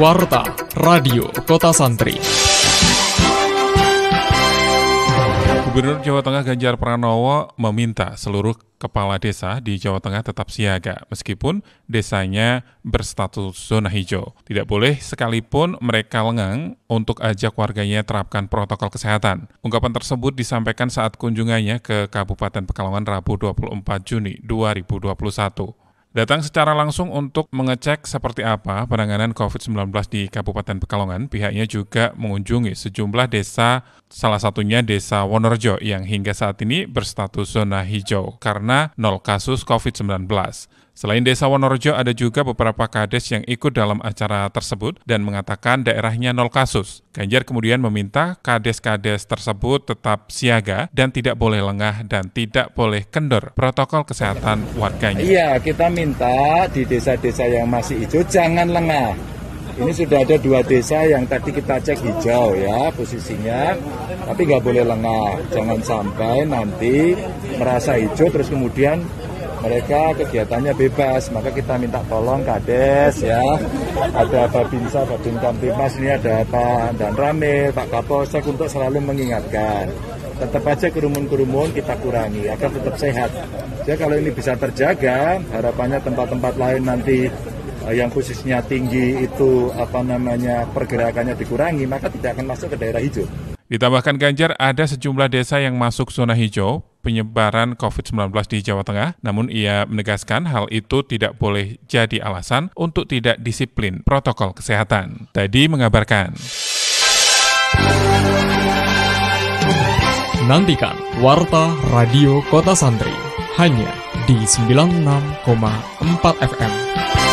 Warta Radio Kota Santri. Gubernur Jawa Tengah Ganjar Pranowo meminta seluruh kepala desa di Jawa Tengah tetap siaga meskipun desanya berstatus zona hijau. Tidak boleh sekalipun mereka lengang untuk ajak warganya terapkan protokol kesehatan. Ungkapan tersebut disampaikan saat kunjungannya ke Kabupaten Pekalongan Rabu 24 Juni 2021. Datang secara langsung untuk mengecek seperti apa penanganan COVID-19 di Kabupaten Pekalongan, pihaknya juga mengunjungi sejumlah desa, salah satunya Desa Wonorjo yang hingga saat ini berstatus zona hijau karena nol kasus COVID-19. Selain Desa Wonorejo, ada juga beberapa kades yang ikut dalam acara tersebut dan mengatakan daerahnya nol kasus. Ganjar kemudian meminta kades-kades tersebut tetap siaga dan tidak boleh lengah dan tidak boleh kendor protokol kesehatan warganya. Iya, kita minta di desa-desa yang masih hijau jangan lengah. Ini sudah ada dua desa yang tadi kita cek hijau ya posisinya, tapi nggak boleh lengah. Jangan sampai nanti merasa hijau terus kemudian mereka kegiatannya bebas maka kita minta tolong kades ya ada babinsa babinkam, timas ini ada pak dan Rame, pak kapolsek untuk selalu mengingatkan tetap aja kerumun-kerumun kita kurangi agar tetap sehat jadi ya, kalau ini bisa terjaga harapannya tempat-tempat lain nanti eh, yang khususnya tinggi itu apa namanya pergerakannya dikurangi maka tidak akan masuk ke daerah hijau Ditambahkan Ganjar, ada sejumlah desa yang masuk zona hijau, penyebaran COVID-19 di Jawa Tengah, namun ia menegaskan hal itu tidak boleh jadi alasan untuk tidak disiplin protokol kesehatan. Tadi mengabarkan. Nantikan Warta Radio Kota Santri hanya di 96,4 FM.